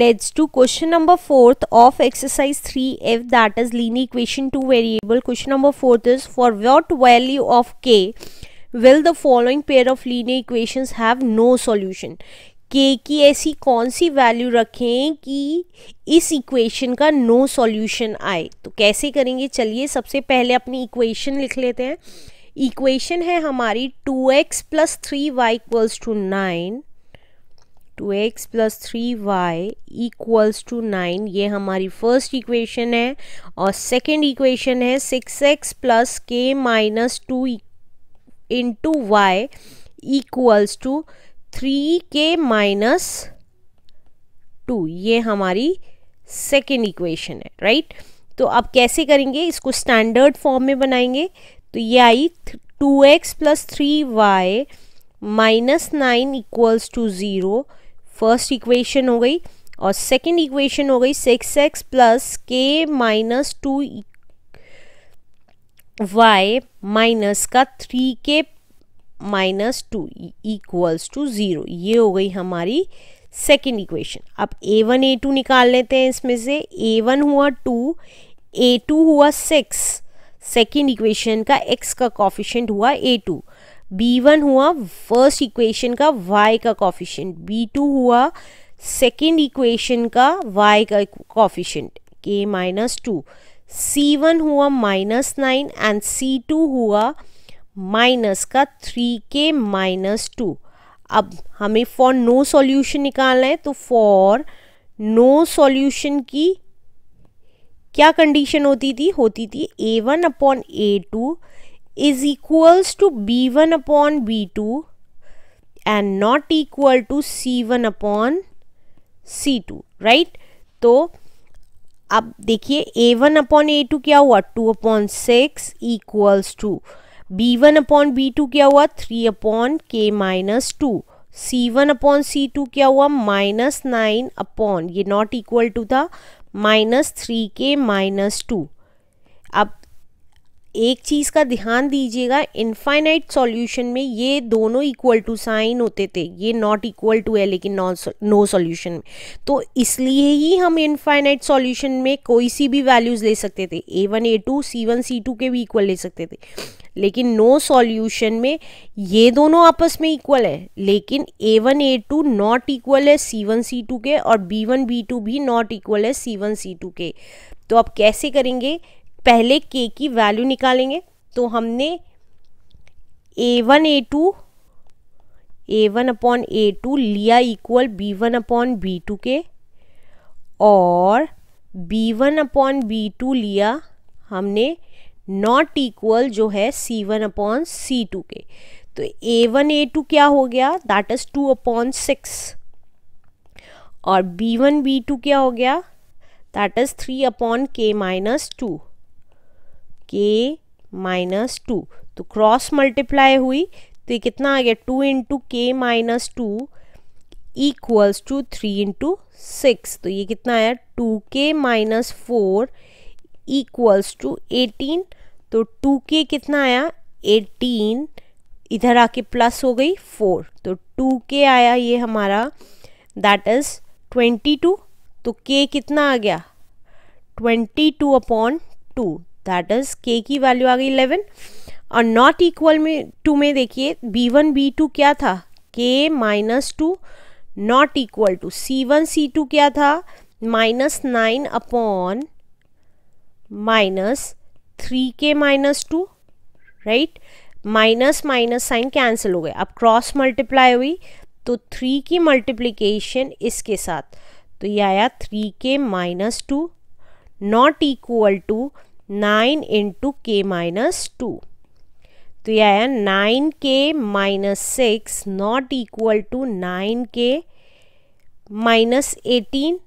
let's to question number fourth of exercise three F that is linear equation two variable question number fourth is for what value of K will the following pair of linear equation have no solution K की ऐसी कौन सी value रखें कि इस equation का no no solution आए तो कैसे करेंगे चलिए सबसे पहले अपनी इक्वेशन लिख लेते हैं इक्वेशन है हमारी two x plus three y equals to nine two x plus three y equals to nine ये हमारी फर्स्ट इक्वेशन है और सेकेंड इक्वेशन है six x plus K minus two in two y equals to three K minus two ये हमारी second equation है right तो अब कैसे करेंगे इसको स्टैंडर्ड फॉर्म में बनाएंगे तो ये आई two x plus three y minus nine equals to zero first equation हो गई और सेकंड इक्वेशन हो गई six x plus K minus two y minus का three K minus two equals to zero ये हो गई हमारी सेकेंड इक्वेशन अब ए वन ए टू निकाल लेते हैं इसमें से ए वन हुआ टू ए टू हुआ सिक्स सेकेंड इक्वेशन का एक्स का कॉफिशेंट हुआ ए टू बी वन हुआ फर्स्ट इक्वेशन का वाई का कॉफिशेंट बी टू हुआ सेकेंड इक्वेशन का वाई का coefficient K minus two c one हुआ minus nine and c two हुआ माइनस का थ्री के माइनस टू अब हमें फॉर नो सॉल्यूशन निकालना है तो फॉर नो सॉल्यूशन की क्या कंडीशन होती थी होती थी a one upon a two is equals to b1 upon b2 and not equal to c1 upon c2 right तो अब देखिए a1 अपॉन टू क्या हुआ 2 upon six equals to b one upon b two क्या हुआ three upon K minus two c one upon c two क्या हुआ minus nine upon ये नॉट इक्वल टू था minus three K minus two अब एक चीज़ का ध्यान दीजिएगा इनफाइनाइट सॉल्यूशन में ये दोनों इक्वल टू साइन होते थे ये नॉट इक्वल टू है लेकिन नो सॉल्यूशन में तो इसलिए ही हम इनफाइनाइट सॉल्यूशन में कोई सी भी वैल्यूज़ ले सकते थे a one a two c one c two K भी इक्वल ले सकते थे लेकिन नो सॉल्यूशन में ये दोनों आपस में इक्वल है लेकिन a one a two not equal है c one c two K और बी वन बी टू भी नॉट इक्वल है c one c two K तो आप कैसे करेंगे पहले के की वैल्यू निकालेंगे तो हमने a one a two a one upon a two लिया equal b one upon b two K और b one upon b two लिया हमने नॉट इक्वल जो है c one upon c two K तो ए वन ए टू क्या हो गया that is two upon six और बी वन बी टू क्या हो गया that is three upon K minus two K minus two तो क्रॉस मल्टीप्लाई हुई तो ये कितना आ गया two into K minus two equals to three into six तो ये कितना आया two K minus four equals to eighteen तो टू के कितना आया एटीन इधर आके प्लस हो गई फोर तो टू के आया ये हमारा दैट इज़ ट्वेंटी टू तो के कितना आ गया twenty two upon two that is K की वैल्यू आ गई इलेवन और नॉट इक्वल में टू में देखिए बी वन बी टू क्या था K minus two not equal to c one c two क्या था minus nine upon minus three K minus two right minus minus sign cancel हो गए अब क्रॉस मल्टीप्लाई हुई तो थ्री की मल्टीप्लीकेशन इसके साथ तो ये आया three K minus two not equal to nine into K minus two तो यह आया nine K minus six not equal to nine K minus eighteen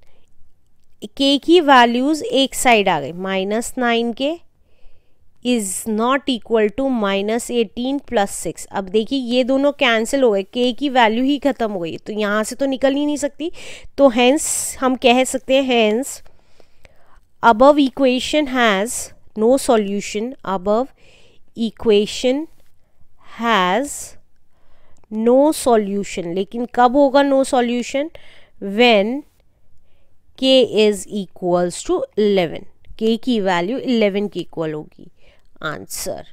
K की वैल्यूज़ एक साइड आ गई minus nine K is not equal to minus eighteen plus six अब देखिए ये दोनों कैंसिल हो गए के की वैल्यू ही ख़त्म हो गई तो यहाँ से तो निकल ही नहीं सकती तो हैंस हम कह सकते हैं hence above equation has no solution above equation has no solution lekin kab hoga no solution when k is equals to 11 k ki value 11 ke equal hogi answer